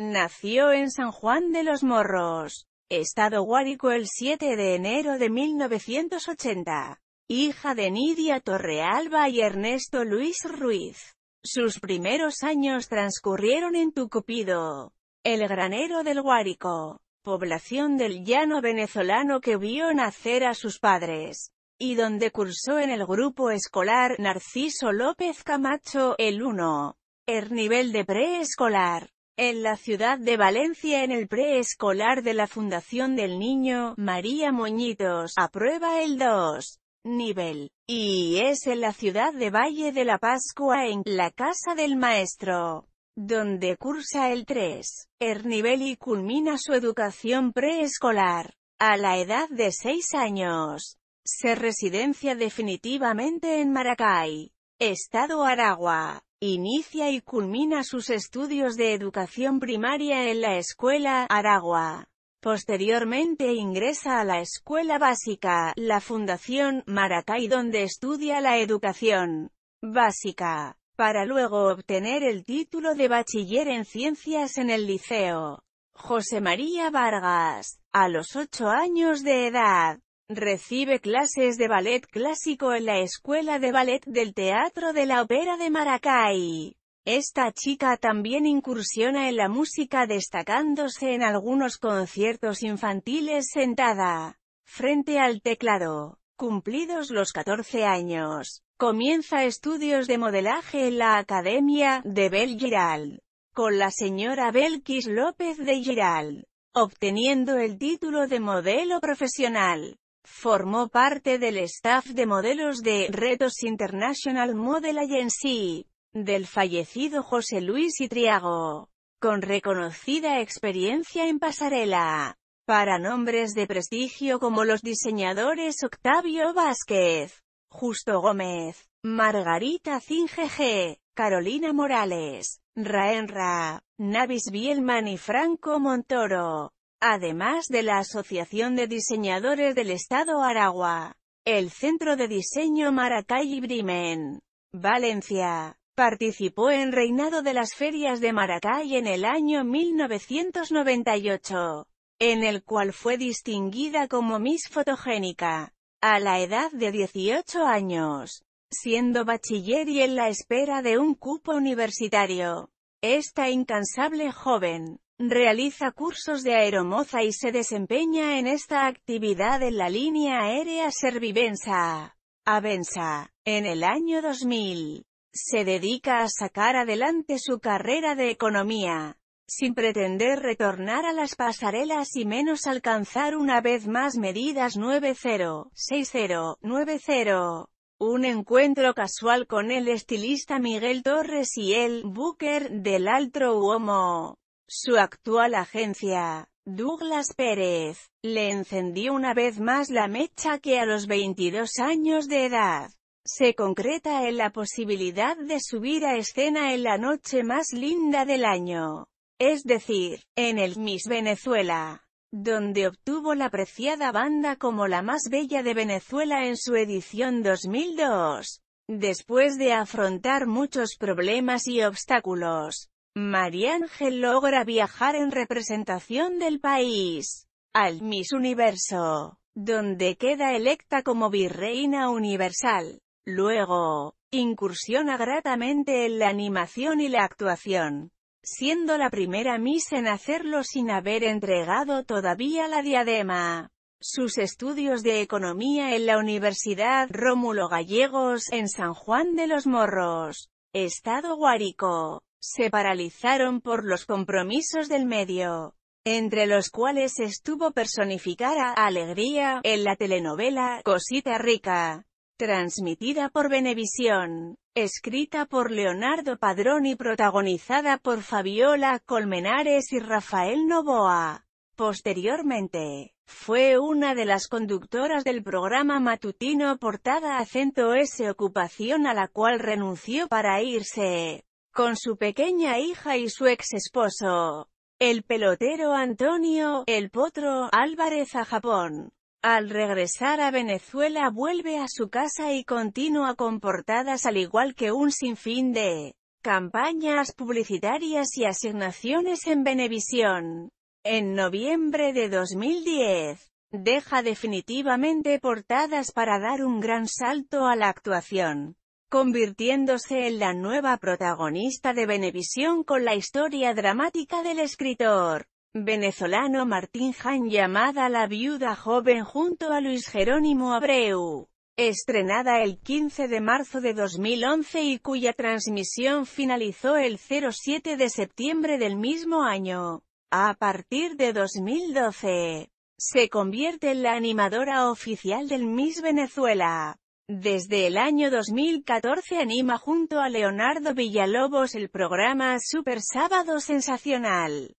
Nació en San Juan de los Morros, Estado Guárico el 7 de enero de 1980. Hija de Nidia Torrealba y Ernesto Luis Ruiz. Sus primeros años transcurrieron en Tucupido, el granero del Guárico, población del llano venezolano que vio nacer a sus padres, y donde cursó en el grupo escolar Narciso López Camacho, el 1, el nivel de preescolar en la ciudad de Valencia en el preescolar de la Fundación del Niño, María Moñitos, aprueba el 2 nivel, y es en la ciudad de Valle de la Pascua en la Casa del Maestro, donde cursa el 3 el er nivel y culmina su educación preescolar, a la edad de 6 años. Se residencia definitivamente en Maracay, Estado Aragua. Inicia y culmina sus estudios de educación primaria en la Escuela Aragua. Posteriormente ingresa a la Escuela Básica, la Fundación Maracay donde estudia la educación básica, para luego obtener el título de bachiller en ciencias en el Liceo José María Vargas, a los ocho años de edad. Recibe clases de ballet clásico en la Escuela de Ballet del Teatro de la Ópera de Maracay. Esta chica también incursiona en la música destacándose en algunos conciertos infantiles sentada, frente al teclado. Cumplidos los 14 años, comienza estudios de modelaje en la Academia de Bel con la señora Belkis López de Giral, obteniendo el título de modelo profesional. Formó parte del staff de modelos de Retos International Model Agency, del fallecido José Luis Itriago, con reconocida experiencia en pasarela, para nombres de prestigio como los diseñadores Octavio Vázquez, Justo Gómez, Margarita Zingege, Carolina Morales, Raenra, Navis Bielman y Franco Montoro además de la Asociación de Diseñadores del Estado Aragua, el Centro de Diseño Maracay y Brimen, Valencia. Participó en reinado de las ferias de Maracay en el año 1998, en el cual fue distinguida como Miss Fotogénica, a la edad de 18 años, siendo bachiller y en la espera de un cupo universitario. Esta incansable joven, Realiza cursos de aeromoza y se desempeña en esta actividad en la línea aérea Servivensa. Avensa. En el año 2000, se dedica a sacar adelante su carrera de economía, sin pretender retornar a las pasarelas y menos alcanzar una vez más medidas 9-0, Un encuentro casual con el estilista Miguel Torres y el Booker del Altro Uomo su actual agencia, Douglas Pérez, le encendió una vez más la mecha que a los 22 años de edad se concreta en la posibilidad de subir a escena en la noche más linda del año, es decir, en el Miss Venezuela, donde obtuvo la preciada banda como la más bella de Venezuela en su edición 2002. Después de afrontar muchos problemas y obstáculos, María Ángel logra viajar en representación del país al Miss Universo, donde queda electa como virreina universal. Luego, incursiona gratamente en la animación y la actuación, siendo la primera Miss en hacerlo sin haber entregado todavía la diadema. Sus estudios de economía en la Universidad Rómulo Gallegos en San Juan de los Morros, Estado Guárico se paralizaron por los compromisos del medio, entre los cuales estuvo personificada Alegría en la telenovela Cosita Rica, transmitida por Venevisión, escrita por Leonardo Padrón y protagonizada por Fabiola Colmenares y Rafael Novoa. Posteriormente, fue una de las conductoras del programa matutino Portada Acento S Ocupación a la cual renunció para irse con su pequeña hija y su ex esposo, el pelotero Antonio, el potro, Álvarez a Japón. Al regresar a Venezuela vuelve a su casa y continúa con portadas al igual que un sinfín de campañas publicitarias y asignaciones en Venevisión. En noviembre de 2010, deja definitivamente portadas para dar un gran salto a la actuación convirtiéndose en la nueva protagonista de Venevisión con la historia dramática del escritor venezolano Martín Han llamada La Viuda Joven junto a Luis Jerónimo Abreu, estrenada el 15 de marzo de 2011 y cuya transmisión finalizó el 07 de septiembre del mismo año. A partir de 2012, se convierte en la animadora oficial del Miss Venezuela. Desde el año 2014 anima junto a Leonardo Villalobos el programa Super Sábado Sensacional.